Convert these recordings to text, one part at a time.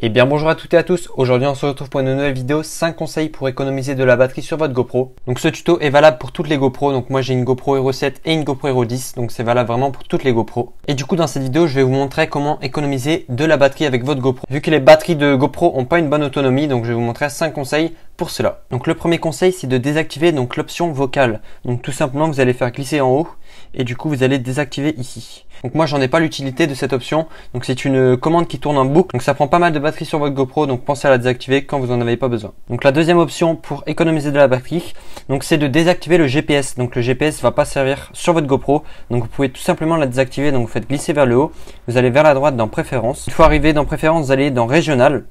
et eh bien bonjour à toutes et à tous, aujourd'hui on se retrouve pour une nouvelle vidéo 5 conseils pour économiser de la batterie sur votre GoPro. Donc ce tuto est valable pour toutes les GoPro, donc moi j'ai une GoPro Hero 7 et une GoPro Hero 10, donc c'est valable vraiment pour toutes les GoPro. Et du coup dans cette vidéo je vais vous montrer comment économiser de la batterie avec votre GoPro. Vu que les batteries de GoPro ont pas une bonne autonomie, donc je vais vous montrer 5 conseils pour cela. Donc le premier conseil c'est de désactiver donc l'option vocale. Donc tout simplement vous allez faire glisser en haut et du coup vous allez désactiver ici. Donc moi j'en ai pas l'utilité de cette option. Donc c'est une commande qui tourne en boucle. Donc ça prend pas mal de batterie sur votre GoPro donc pensez à la désactiver quand vous en avez pas besoin. Donc la deuxième option pour économiser de la batterie donc c'est de désactiver le GPS. Donc le GPS va pas servir sur votre GoPro. Donc vous pouvez tout simplement la désactiver. Donc vous faites glisser vers le haut. Vous allez vers la droite dans préférences. Une fois arrivé dans préférences vous allez dans régional.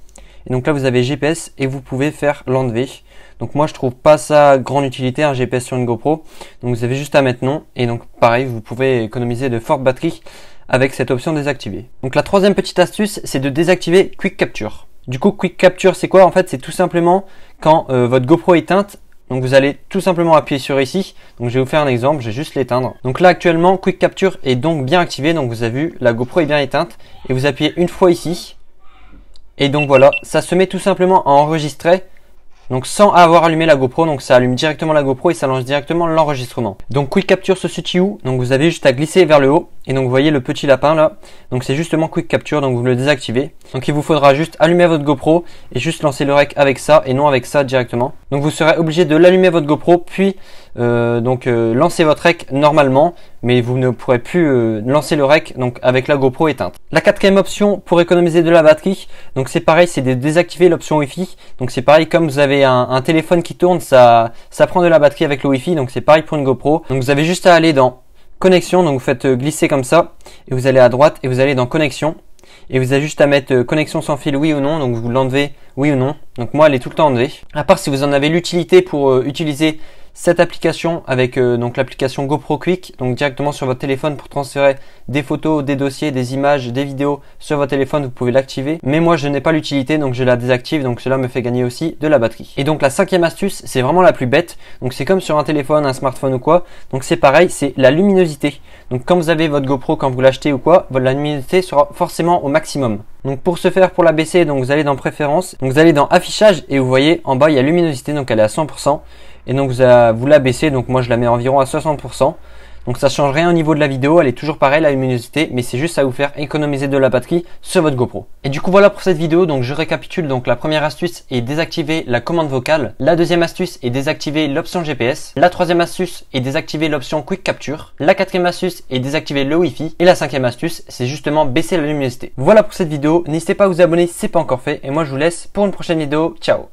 Et donc là, vous avez GPS et vous pouvez faire l'enlever. Donc moi, je trouve pas ça grande utilité, un GPS sur une GoPro. Donc vous avez juste à mettre non. Et donc pareil, vous pouvez économiser de fortes batteries avec cette option désactivée. Donc la troisième petite astuce, c'est de désactiver Quick Capture. Du coup, Quick Capture, c'est quoi En fait, c'est tout simplement quand euh, votre GoPro est éteinte, donc vous allez tout simplement appuyer sur ici. Donc je vais vous faire un exemple, je vais juste l'éteindre. Donc là actuellement, Quick Capture est donc bien activé. Donc vous avez vu, la GoPro est bien éteinte. Et vous appuyez une fois ici. Et donc voilà, ça se met tout simplement à enregistrer. Donc sans avoir allumé la GoPro, donc ça allume directement la GoPro et ça lance directement l'enregistrement. Donc Quick Capture situe où donc vous avez juste à glisser vers le haut et donc vous voyez le petit lapin là, donc c'est justement Quick Capture, donc vous le désactivez. Donc il vous faudra juste allumer votre GoPro et juste lancer le rec avec ça et non avec ça directement. Donc vous serez obligé de l'allumer votre GoPro puis euh, donc euh, lancer votre rec normalement, mais vous ne pourrez plus euh, lancer le rec donc avec la GoPro éteinte. La quatrième option pour économiser de la batterie, donc c'est pareil, c'est de désactiver l'option Wi-Fi. Donc c'est pareil comme vous avez un, un téléphone qui tourne, ça ça prend de la batterie avec le Wi-Fi, donc c'est pareil pour une GoPro. Donc vous avez juste à aller dans connexion, donc vous faites euh, glisser comme ça, et vous allez à droite, et vous allez dans connexion, et vous avez juste à mettre euh, connexion sans fil oui ou non, donc vous l'enlevez oui ou non. Donc moi elle est tout le temps enlevée. À part si vous en avez l'utilité pour euh, utiliser cette application avec euh, donc l'application GoPro Quick, donc directement sur votre téléphone pour transférer des photos, des dossiers, des images, des vidéos sur votre téléphone, vous pouvez l'activer. Mais moi je n'ai pas l'utilité donc je la désactive donc cela me fait gagner aussi de la batterie. Et donc la cinquième astuce, c'est vraiment la plus bête. Donc c'est comme sur un téléphone, un smartphone ou quoi. Donc c'est pareil, c'est la luminosité. Donc quand vous avez votre GoPro quand vous l'achetez ou quoi, votre luminosité sera forcément au maximum. Donc pour ce faire, pour la baisser, donc vous allez dans préférences, donc vous allez dans affichage et vous voyez en bas il y a luminosité donc elle est à 100% et donc vous, vous la baissez, donc moi je la mets environ à 60%. Donc ça change rien au niveau de la vidéo, elle est toujours pareille la luminosité, mais c'est juste à vous faire économiser de la batterie sur votre GoPro. Et du coup voilà pour cette vidéo, donc je récapitule, donc la première astuce est désactiver la commande vocale, la deuxième astuce est désactiver l'option GPS, la troisième astuce est désactiver l'option Quick Capture, la quatrième astuce est désactiver le Wi-Fi, et la cinquième astuce c'est justement baisser la luminosité. Voilà pour cette vidéo, n'hésitez pas à vous abonner si c'est pas encore fait, et moi je vous laisse pour une prochaine vidéo, ciao